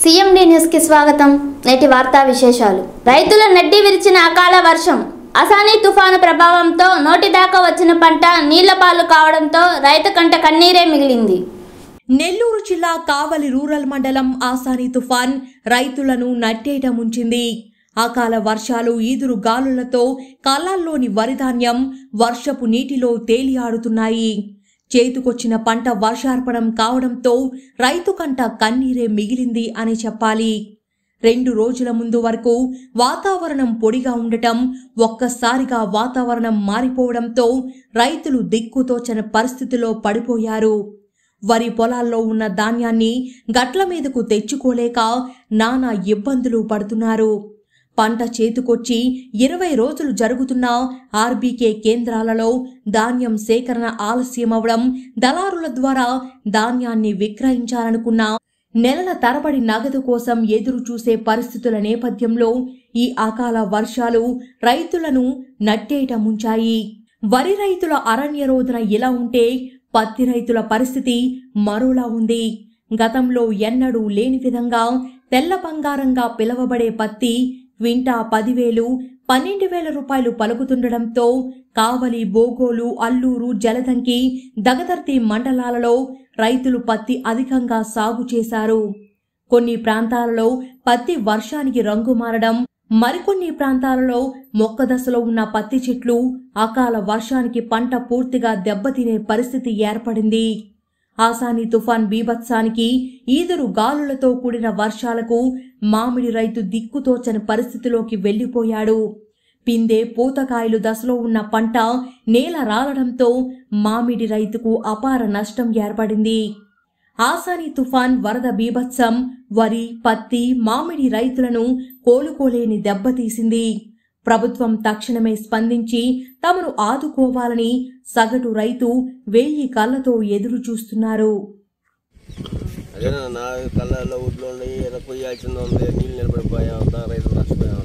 CMD న్యూస్కి స్వాగతం నేటి వార్తా విశేషాలు రైతుల నడ్డి విరిచిన అకాల వర్షం అసానీ తుఫాను ప్రభావంతో నోటిదాకా వచ్చిన పంట పాలు కావడంతో రైతు కంట కన్నీరే మిగిలింది నెల్లూరు జిల్లా కావలి రూరల్ మండలం ఆసాని తుఫాన్ రైతులను నట్టేట ముంచింది అకాల వర్షాలు ఈదురు గాలులతో కళ్ళాల్లోని వరిధాన్యం వర్షపు నీటిలో తేలియాడుతున్నాయి చేతికొచ్చిన పంట వర్షార్పణం కావడంతో రైతు కంట కన్నీరే మిగిలింది అని చెప్పాలి రెండు రోజుల ముందు వరకు వాతావరణం పొడిగా ఉండటం ఒక్కసారిగా వాతావరణం మారిపోవడంతో రైతులు దిక్కుతోచన పరిస్థితిలో పడిపోయారు వరి పొలాల్లో ఉన్న ధాన్యాన్ని గట్ల మీదకు తెచ్చుకోలేక నానా ఇబ్బందులు పడుతున్నారు పంట చేతికొచ్చి ఇరవై రోజులు జరుగుతున్న ఆర్బీకే కేంద్రాలలో ధాన్యం సేకరణ ఆలస్యమవడం దళారుల ద్వారా ధాన్యాన్ని విక్రయించాలనుకున్న నెలల తరబడి నగదు కోసం ఎదురు చూసే పరిస్థితుల నేపథ్యంలో ఈ అకాల వర్షాలు రైతులను నట్టేట ముంచాయి వరి రైతుల అరణ్య రోధన ఇలా ఉంటే పత్తి రైతుల పరిస్థితి మరోలా ఉంది గతంలో ఎన్నడూ లేని విధంగా తెల్ల బంగారంగా పిలవబడే పత్తి వింటా పదివేలు పన్నెండు వేల రూపాయలు పలుకుతుండడంతో కావలి బోగోలు అల్లూరు జలదంకి దగదర్తి మండలాలలో రైతులు పత్తి అధికంగా సాగు చేశారు కొన్ని ప్రాంతాలలో పత్తి వర్షానికి రంగు మారడం మరికొన్ని ప్రాంతాలలో మొక్క దశలో ఉన్న పత్తి చెట్లు అకాల వర్షానికి పంట పూర్తిగా దెబ్బతినే పరిస్థితి ఏర్పడింది ఆసాని తుఫాన్ బీభత్సానికి ఈదురు గాలులతో కూడిన వర్షాలకు మామిడి రైతు దిక్కుతోచని పరిస్థితిలోకి వెళ్లిపోయాడు పిందే పూతకాయలు దశలో ఉన్న పంట నేల రాలడంతో మామిడి రైతుకు అపార నష్టం ఏర్పడింది ఆసాని తుఫాన్ వరద బీభత్సం వరి పత్తి మామిడి రైతులను కోలుకోలేని దెబ్బతీసింది ప్రభుత్వం తక్షణమే స్పందించి తమను ఆదుకోవాలని సగటు రైతు వెయ్యి కళ్ళతో ఎదురు చూస్తున్నారు నా కళ్ళల్లో ఒడ్లు ఉంది నీళ్ళు నిలబడిపోయాం రైతులు నష్టపోయాం